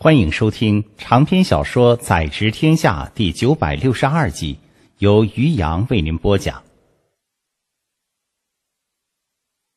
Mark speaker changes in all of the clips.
Speaker 1: 欢迎收听长篇小说《宰执天下》第九百六十二集，由于洋为您播讲。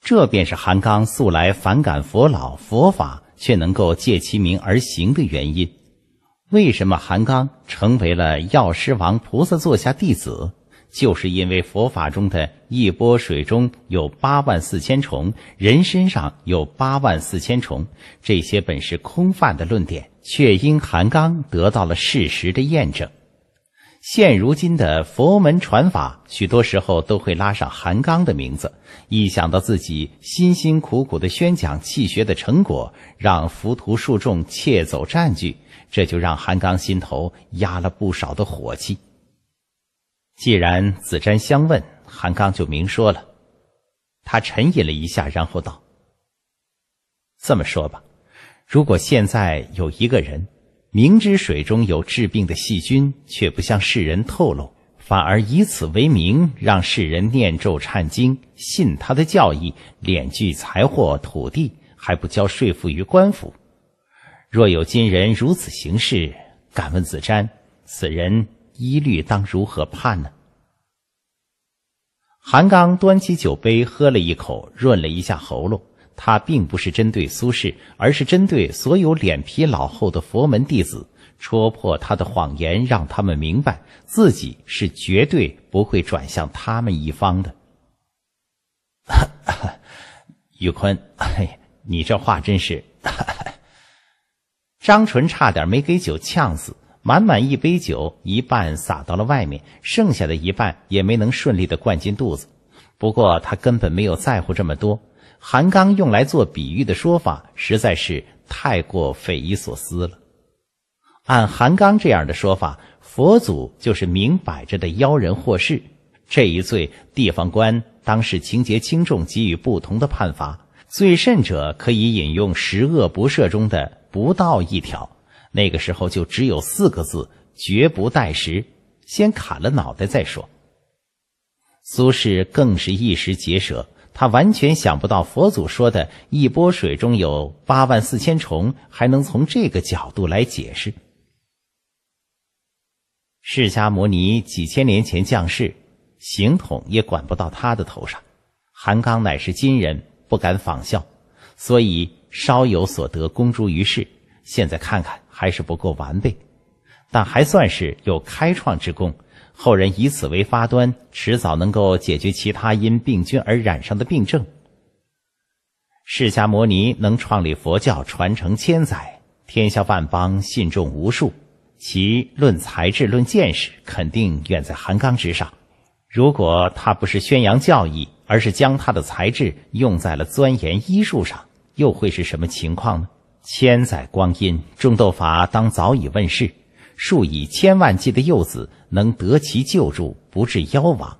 Speaker 1: 这便是韩刚素来反感佛老佛法，却能够借其名而行的原因。为什么韩刚成为了药师王菩萨座下弟子？就是因为佛法中的。一波水中有八万四千虫，人身上有八万四千虫。这些本是空泛的论点，却因韩刚得到了事实的验证。现如今的佛门传法，许多时候都会拉上韩刚的名字。一想到自己辛辛苦苦的宣讲气学的成果，让浮屠数众窃走占据，这就让韩刚心头压了不少的火气。既然子瞻相问。韩刚就明说了，他沉吟了一下，然后道：“这么说吧，如果现在有一个人明知水中有治病的细菌，却不向世人透露，反而以此为名，让世人念咒忏经，信他的教义，敛聚财货土地，还不交税赋于官府，若有今人如此行事，敢问子瞻，此人一律当如何判呢？”韩刚端起酒杯喝了一口，润了一下喉咙。他并不是针对苏轼，而是针对所有脸皮老厚的佛门弟子，戳破他的谎言，让他们明白自己是绝对不会转向他们一方的。玉 坤，你这话真是…… 张纯差点没给酒呛死。满满一杯酒，一半洒到了外面，剩下的一半也没能顺利的灌进肚子。不过他根本没有在乎这么多。韩刚用来做比喻的说法，实在是太过匪夷所思了。按韩刚这样的说法，佛祖就是明摆着的妖人祸事。这一罪，地方官当视情节轻重给予不同的判罚，最甚者可以引用十恶不赦中的不道一条。那个时候就只有四个字：“绝不待时，先砍了脑袋再说。”苏轼更是一时结舌，他完全想不到佛祖说的“一波水中有八万四千虫”，还能从这个角度来解释。释迦牟尼几千年前降世，行统也管不到他的头上。韩刚乃是金人，不敢仿效，所以稍有所得，公诸于世。现在看看。还是不够完备，但还算是有开创之功。后人以此为发端，迟早能够解决其他因病菌而染上的病症。释迦牟尼能创立佛教，传承千载，天下万邦，信众无数。其论才智、论见识，肯定远在韩刚之上。如果他不是宣扬教义，而是将他的才智用在了钻研医术上，又会是什么情况呢？千载光阴，种豆法当早已问世，数以千万计的幼子能得其救助，不致夭亡；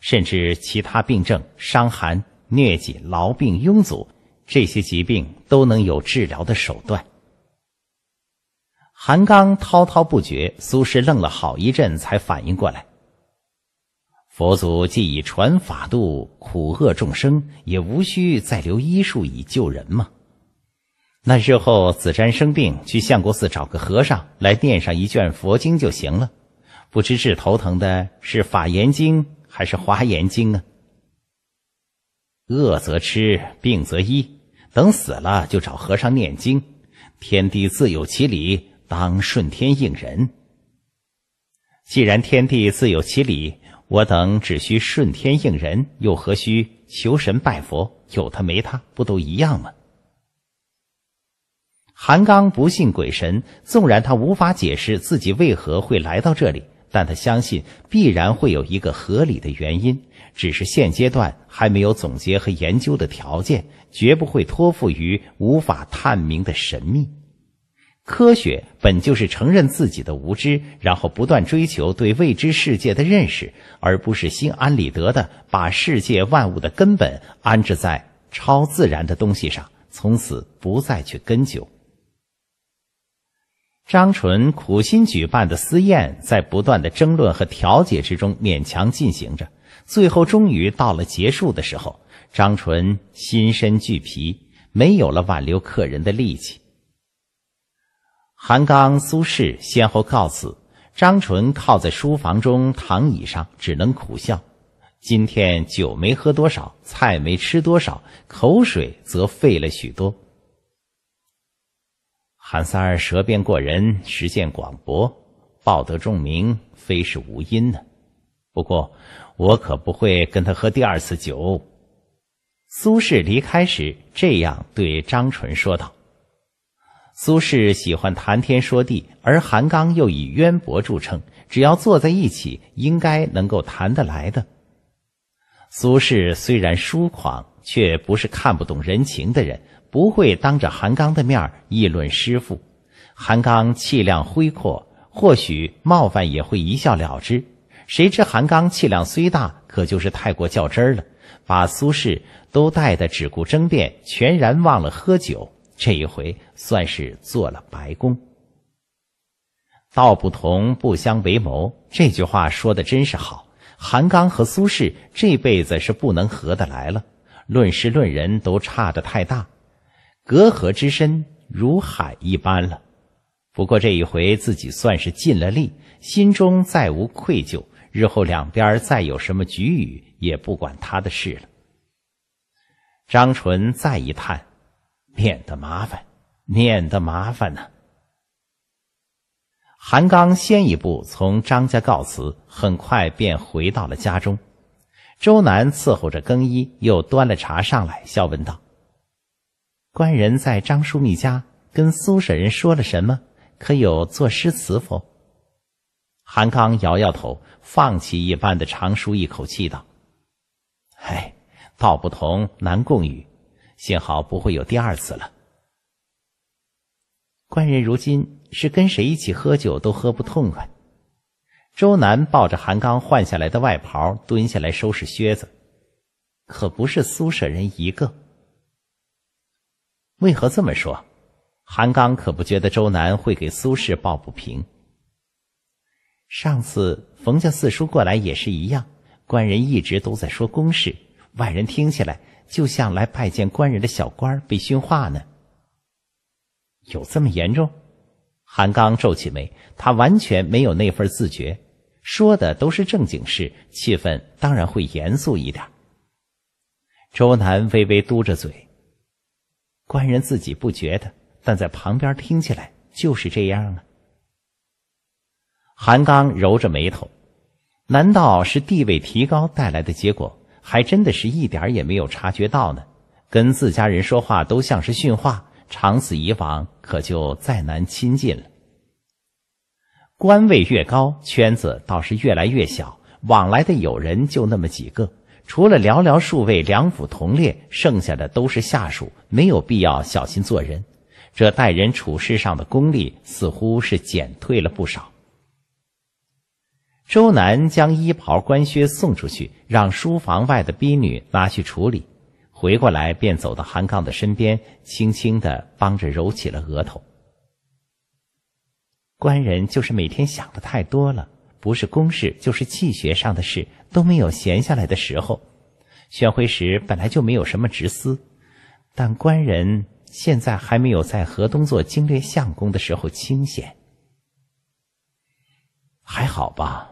Speaker 1: 甚至其他病症、伤寒、疟疾、痨病、痈堵这些疾病，都能有治疗的手段。韩刚滔滔不绝，苏轼愣了好一阵，才反应过来：佛祖既已传法度苦厄众生，也无需再留医术以救人吗？那日后子瞻生病，去相国寺找个和尚来念上一卷佛经就行了。不知是头疼的是《法言经》还是《华严经》呢？饿则吃，病则医，等死了就找和尚念经。天地自有其理，当顺天应人。既然天地自有其理，我等只需顺天应人，又何须求神拜佛？有他没他，不都一样吗？韩刚不信鬼神，纵然他无法解释自己为何会来到这里，但他相信必然会有一个合理的原因。只是现阶段还没有总结和研究的条件，绝不会托付于无法探明的神秘。科学本就是承认自己的无知，然后不断追求对未知世界的认识，而不是心安理得的把世界万物的根本安置在超自然的东西上，从此不再去根究。张纯苦心举办的私宴，在不断的争论和调解之中勉强进行着。最后终于到了结束的时候，张纯心身俱疲，没有了挽留客人的力气。韩刚、苏轼先后告辞，张纯靠在书房中躺椅上，只能苦笑。今天酒没喝多少，菜没吃多少，口水则费了许多。韩三儿舌辩过人，实践广博，报得重名，非是无因呢。不过，我可不会跟他喝第二次酒。苏轼离开时这样对张纯说道。苏轼喜欢谈天说地，而韩刚又以渊博著称，只要坐在一起，应该能够谈得来的。苏轼虽然疏狂，却不是看不懂人情的人。不会当着韩刚的面议论师傅，韩刚气量恢阔，或许冒犯也会一笑了之。谁知韩刚气量虽大，可就是太过较真儿了，把苏轼都带的只顾争辩，全然忘了喝酒。这一回算是做了白工。道不同不相为谋，这句话说的真是好。韩刚和苏轼这辈子是不能合得来了，论事论人都差的太大。隔阂之深如海一般了，不过这一回自己算是尽了力，心中再无愧疚。日后两边再有什么局语，也不管他的事了。张纯再一叹，免得麻烦，免得麻烦呢。韩刚先一步从张家告辞，很快便回到了家中。周南伺候着更衣，又端了茶上来，笑问道。官人在张淑密家跟苏舍人说了什么？可有作诗词否？韩刚摇摇头，放弃一般的长舒一口气道：“唉，道不同，难共语。幸好不会有第二次了。”官人如今是跟谁一起喝酒都喝不痛快？周南抱着韩刚换下来的外袍蹲下来收拾靴子，可不是苏舍人一个。为何这么说？韩刚可不觉得周南会给苏轼抱不平。上次冯家四叔过来也是一样，官人一直都在说公事，外人听起来就像来拜见官人的小官被训话呢。有这么严重？韩刚皱起眉，他完全没有那份自觉，说的都是正经事，气氛当然会严肃一点。周南微微嘟着嘴。官人自己不觉得，但在旁边听起来就是这样啊。韩刚揉着眉头，难道是地位提高带来的结果？还真的是一点也没有察觉到呢。跟自家人说话都像是训话，长此以往，可就再难亲近了。官位越高，圈子倒是越来越小，往来的友人就那么几个。除了寥寥数位两府同列，剩下的都是下属，没有必要小心做人。这待人处事上的功力，似乎是减退了不少。周南将衣袍官靴送出去，让书房外的婢女拿去处理，回过来便走到韩刚的身边，轻轻的帮着揉起了额头。官人就是每天想的太多了。不是公事就是气学上的事，都没有闲下来的时候。宣徽时本来就没有什么职司，但官人现在还没有在河东做经略相公的时候清闲。还好吧？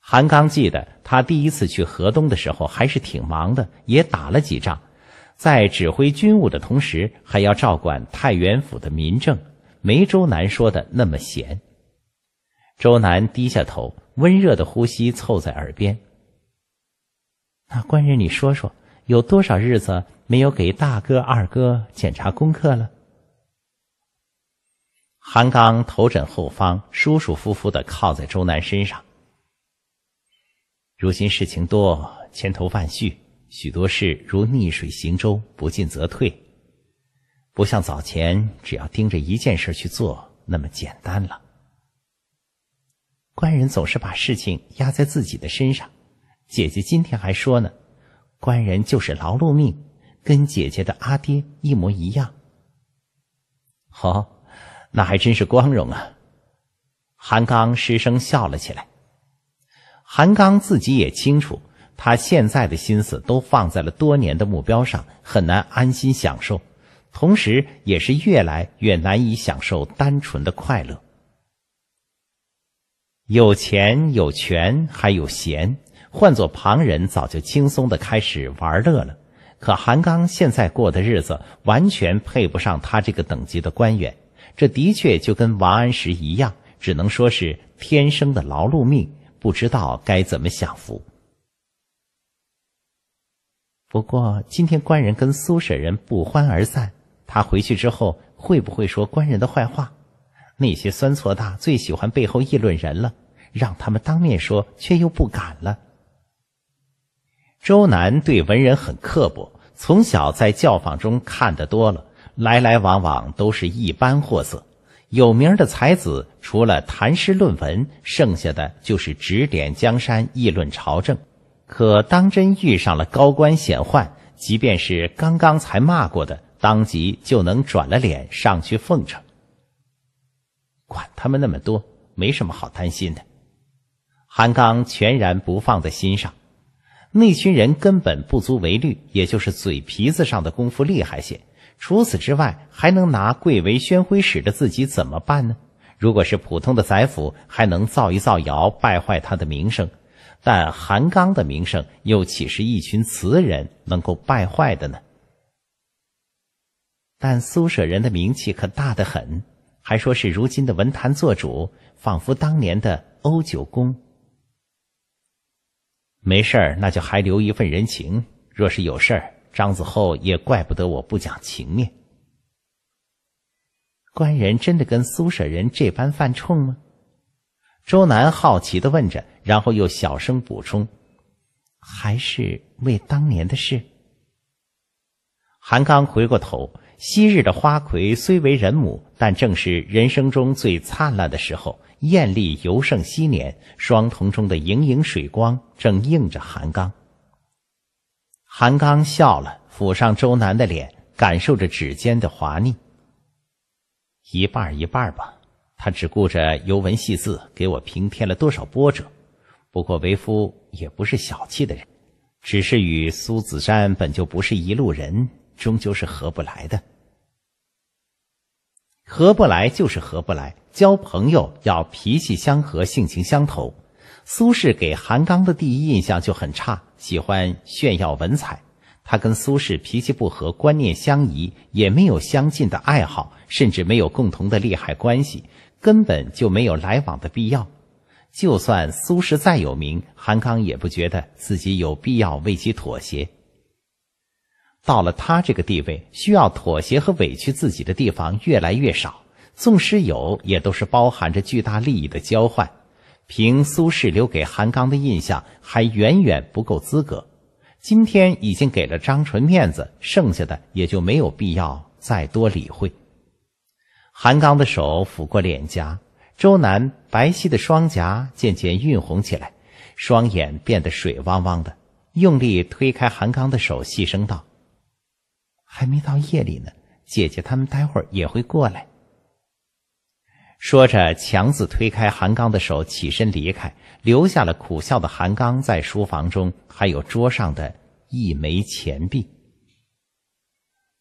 Speaker 1: 韩刚记得他第一次去河东的时候还是挺忙的，也打了几仗，在指挥军务的同时还要照管太原府的民政，没周南说的那么闲。周南低下头，温热的呼吸凑在耳边。那官人，你说说，有多少日子没有给大哥、二哥检查功课了？韩刚头枕后方，舒舒服服的靠在周南身上。如今事情多，千头万绪，许多事如逆水行舟，不进则退，不像早前只要盯着一件事去做那么简单了。官人总是把事情压在自己的身上，姐姐今天还说呢，官人就是劳碌命，跟姐姐的阿爹一模一样。哦，那还真是光荣啊！韩刚失声笑了起来。韩刚自己也清楚，他现在的心思都放在了多年的目标上，很难安心享受，同时也是越来越难以享受单纯的快乐。有钱有权还有闲，换做旁人早就轻松的开始玩乐了。可韩刚现在过的日子完全配不上他这个等级的官员，这的确就跟王安石一样，只能说是天生的劳碌命，不知道该怎么享福。不过今天官人跟苏舍人不欢而散，他回去之后会不会说官人的坏话？那些酸错大最喜欢背后议论人了，让他们当面说却又不敢了。周南对文人很刻薄，从小在教坊中看得多了，来来往往都是一般货色。有名的才子，除了谈诗论文，剩下的就是指点江山、议论朝政。可当真遇上了高官显宦，即便是刚刚才骂过的，当即就能转了脸上去奉承。管他们那么多，没什么好担心的。韩刚全然不放在心上，那群人根本不足为虑，也就是嘴皮子上的功夫厉害些。除此之外，还能拿贵为宣徽使的自己怎么办呢？如果是普通的宰辅，还能造一造谣，败坏他的名声。但韩刚的名声，又岂是一群词人能够败坏的呢？但苏舍人的名气可大得很。还说是如今的文坛做主，仿佛当年的欧九公。没事儿，那就还留一份人情；若是有事儿，张子厚也怪不得我不讲情面。官人真的跟苏舍人这般犯冲吗？周南好奇的问着，然后又小声补充：“还是为当年的事。”韩刚回过头。昔日的花魁虽为人母，但正是人生中最灿烂的时候，艳丽尤胜昔年。双瞳中的盈盈水光正映着韩刚。韩刚笑了，抚上周南的脸，感受着指尖的滑腻。一半儿一半儿吧，他只顾着油文细字，给我平添了多少波折。不过为夫也不是小气的人，只是与苏子山本就不是一路人。终究是合不来的，合不来就是合不来。交朋友要脾气相合、性情相投。苏轼给韩刚的第一印象就很差，喜欢炫耀文采。他跟苏轼脾气不合、观念相宜，也没有相近的爱好，甚至没有共同的利害关系，根本就没有来往的必要。就算苏轼再有名，韩刚也不觉得自己有必要为其妥协。到了他这个地位，需要妥协和委屈自己的地方越来越少。纵使有，也都是包含着巨大利益的交换。凭苏轼留给韩刚的印象，还远远不够资格。今天已经给了张纯面子，剩下的也就没有必要再多理会。韩刚的手抚过脸颊，周南白皙的双颊渐渐晕红起来，双眼变得水汪汪的，用力推开韩刚的手，细声道。还没到夜里呢，姐姐他们待会儿也会过来。说着，强子推开韩刚的手，起身离开，留下了苦笑的韩刚在书房中，还有桌上的一枚钱币。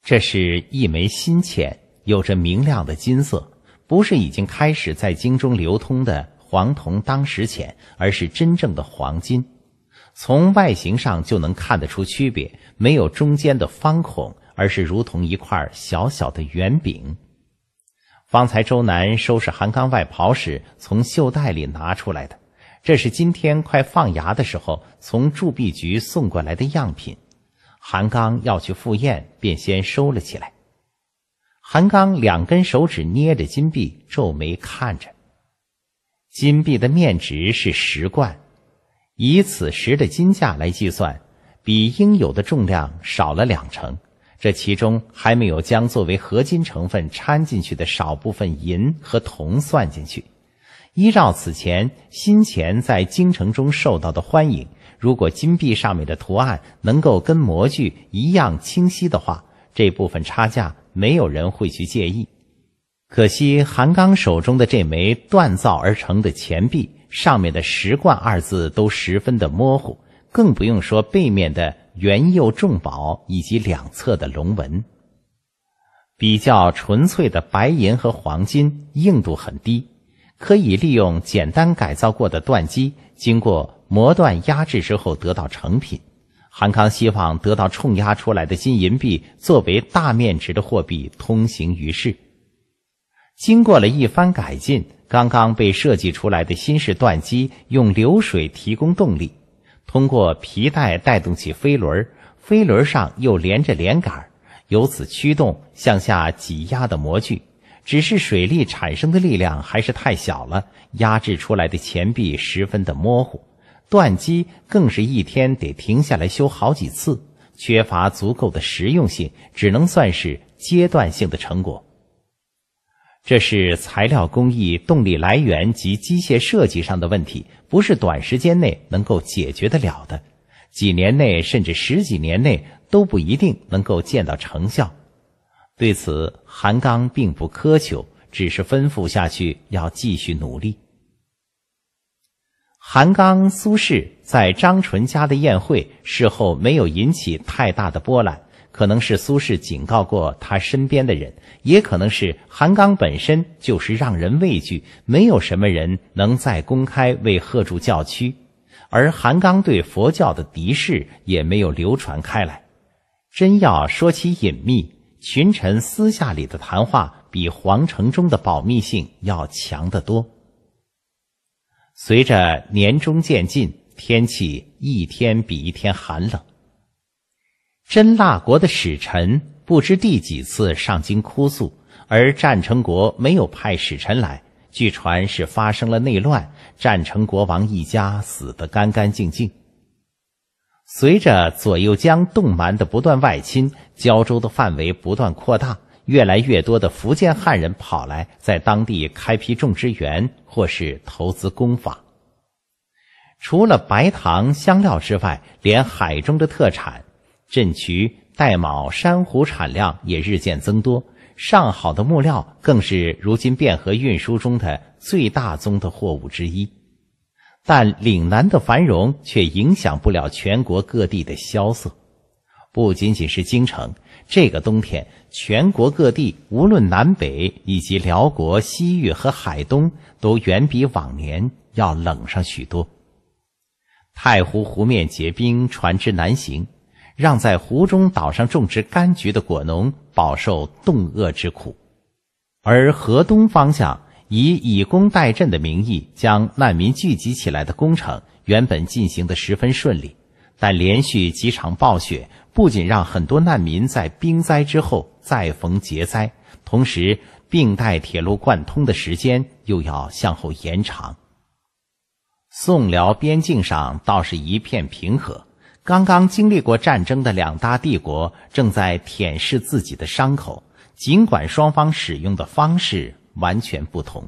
Speaker 1: 这是一枚新钱，有着明亮的金色，不是已经开始在京中流通的黄铜当时钱，而是真正的黄金。从外形上就能看得出区别，没有中间的方孔。而是如同一块小小的圆饼。方才周南收拾韩刚外袍时，从袖袋里拿出来的。这是今天快放衙的时候从铸币局送过来的样品。韩刚要去赴宴，便先收了起来。韩刚两根手指捏着金币，皱眉看着。金币的面值是十贯，以此时的金价来计算，比应有的重量少了两成。这其中还没有将作为合金成分掺进去的少部分银和铜算进去。依照此前新钱在京城中受到的欢迎，如果金币上面的图案能够跟模具一样清晰的话，这部分差价没有人会去介意。可惜韩刚手中的这枚锻造而成的钱币，上面的“石冠”二字都十分的模糊，更不用说背面的。圆釉重宝以及两侧的龙纹，比较纯粹的白银和黄金硬度很低，可以利用简单改造过的锻机，经过磨锻压制之后得到成品。韩康希望得到冲压出来的金银币作为大面值的货币通行于世。经过了一番改进，刚刚被设计出来的新式锻机用流水提供动力。通过皮带带动起飞轮，飞轮上又连着连杆，由此驱动向下挤压的模具。只是水力产生的力量还是太小了，压制出来的钱币十分的模糊，断机更是一天得停下来修好几次，缺乏足够的实用性，只能算是阶段性的成果。这是材料工艺、动力来源及机械设计上的问题，不是短时间内能够解决得了的，几年内甚至十几年内都不一定能够见到成效。对此，韩刚并不苛求，只是吩咐下去要继续努力。韩刚、苏轼在张纯家的宴会，事后没有引起太大的波澜。可能是苏轼警告过他身边的人，也可能是韩刚本身就是让人畏惧，没有什么人能再公开为贺铸叫屈，而韩刚对佛教的敌视也没有流传开来。真要说起隐秘，群臣私下里的谈话比皇城中的保密性要强得多。随着年中渐近，天气一天比一天寒冷。真腊国的使臣不知第几次上京哭诉，而战成国没有派使臣来。据传是发生了内乱，战成国王一家死得干干净净。随着左右江洞蛮的不断外侵，胶州的范围不断扩大，越来越多的福建汉人跑来在当地开辟种植园，或是投资工坊。除了白糖、香料之外，连海中的特产。镇渠、带卯珊瑚产量也日渐增多，上好的木料更是如今汴河运输中的最大宗的货物之一。但岭南的繁荣却影响不了全国各地的萧瑟。不仅仅是京城，这个冬天，全国各地无论南北以及辽国、西域和海东，都远比往年要冷上许多。太湖湖面结冰，船只难行。让在湖中岛上种植柑橘的果农饱受冻饿之苦，而河东方向以以工代赈的名义将难民聚集起来的工程原本进行的十分顺利，但连续几场暴雪不仅让很多难民在冰灾之后再逢劫灾，同时并带铁路贯通的时间又要向后延长。宋辽边境上倒是一片平和。刚刚经历过战争的两大帝国正在舔舐自己的伤口，尽管双方使用的方式完全不同。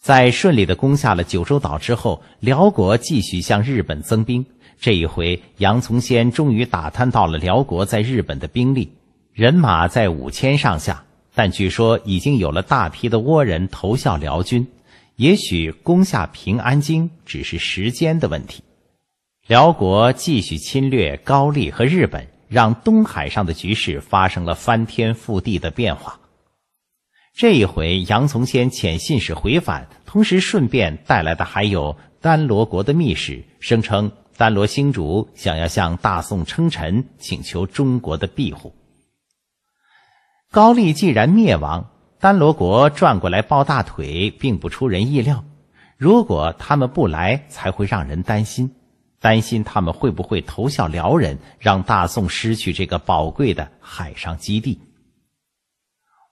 Speaker 1: 在顺利的攻下了九州岛之后，辽国继续向日本增兵。这一回，杨从先终于打探到了辽国在日本的兵力，人马在五千上下，但据说已经有了大批的倭人投效辽军，也许攻下平安京只是时间的问题。辽国继续侵略高丽和日本，让东海上的局势发生了翻天覆地的变化。这一回，杨从先遣信使回返，同时顺便带来的还有丹罗国的密使，声称丹罗星主想要向大宋称臣，请求中国的庇护。高丽既然灭亡，丹罗国转过来抱大腿，并不出人意料。如果他们不来，才会让人担心。担心他们会不会投效辽人，让大宋失去这个宝贵的海上基地。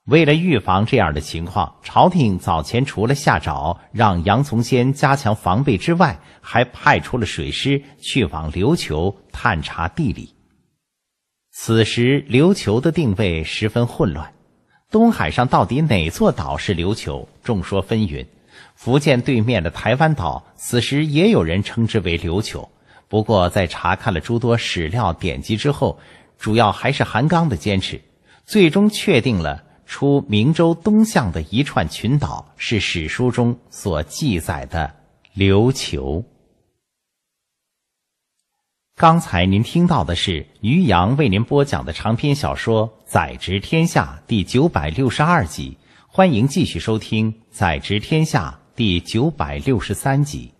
Speaker 1: 为了预防这样的情况，朝廷早前除了下诏让杨从先加强防备之外，还派出了水师去往琉球探查地理。此时，琉球的定位十分混乱，东海上到底哪座岛是琉球，众说纷纭。福建对面的台湾岛，此时也有人称之为琉球。不过，在查看了诸多史料典籍之后，主要还是韩刚的坚持，最终确定了出明州东向的一串群岛是史书中所记载的琉球。刚才您听到的是于洋为您播讲的长篇小说《宰执天下》第九百六十二集，欢迎继续收听《宰执天下》第九百六十三集。